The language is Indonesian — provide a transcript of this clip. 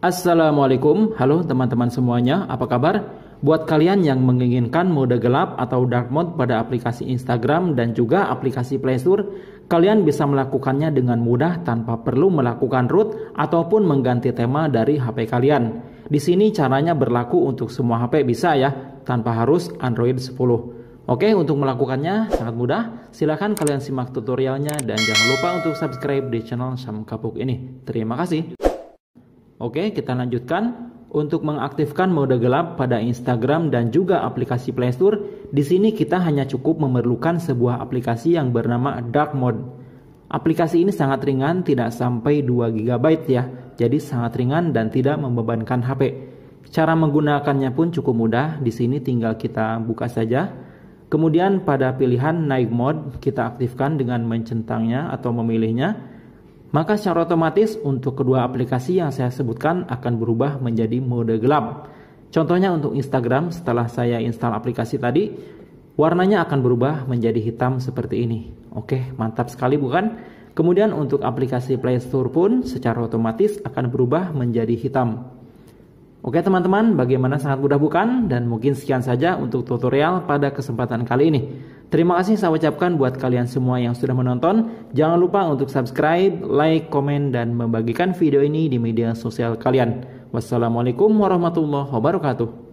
Assalamualaikum, halo teman-teman semuanya, apa kabar? Buat kalian yang menginginkan mode gelap atau dark mode pada aplikasi Instagram dan juga aplikasi Play Store, kalian bisa melakukannya dengan mudah tanpa perlu melakukan root ataupun mengganti tema dari HP kalian. Di sini caranya berlaku untuk semua HP bisa ya, tanpa harus Android 10. Oke, untuk melakukannya sangat mudah. Silahkan kalian simak tutorialnya dan jangan lupa untuk subscribe di channel Sam Kapuk ini. Terima kasih. Oke, kita lanjutkan. Untuk mengaktifkan mode gelap pada Instagram dan juga aplikasi Play Store, di sini kita hanya cukup memerlukan sebuah aplikasi yang bernama Dark Mode. Aplikasi ini sangat ringan, tidak sampai 2 GB ya, jadi sangat ringan dan tidak membebankan HP. Cara menggunakannya pun cukup mudah, di sini tinggal kita buka saja. Kemudian pada pilihan Night mode, kita aktifkan dengan mencentangnya atau memilihnya maka secara otomatis untuk kedua aplikasi yang saya sebutkan akan berubah menjadi mode gelap. Contohnya untuk Instagram setelah saya install aplikasi tadi, warnanya akan berubah menjadi hitam seperti ini. Oke, mantap sekali bukan? Kemudian untuk aplikasi Play Store pun secara otomatis akan berubah menjadi hitam. Oke teman-teman, bagaimana sangat mudah bukan? Dan mungkin sekian saja untuk tutorial pada kesempatan kali ini. Terima kasih saya ucapkan buat kalian semua yang sudah menonton. Jangan lupa untuk subscribe, like, komen, dan membagikan video ini di media sosial kalian. Wassalamualaikum warahmatullahi wabarakatuh.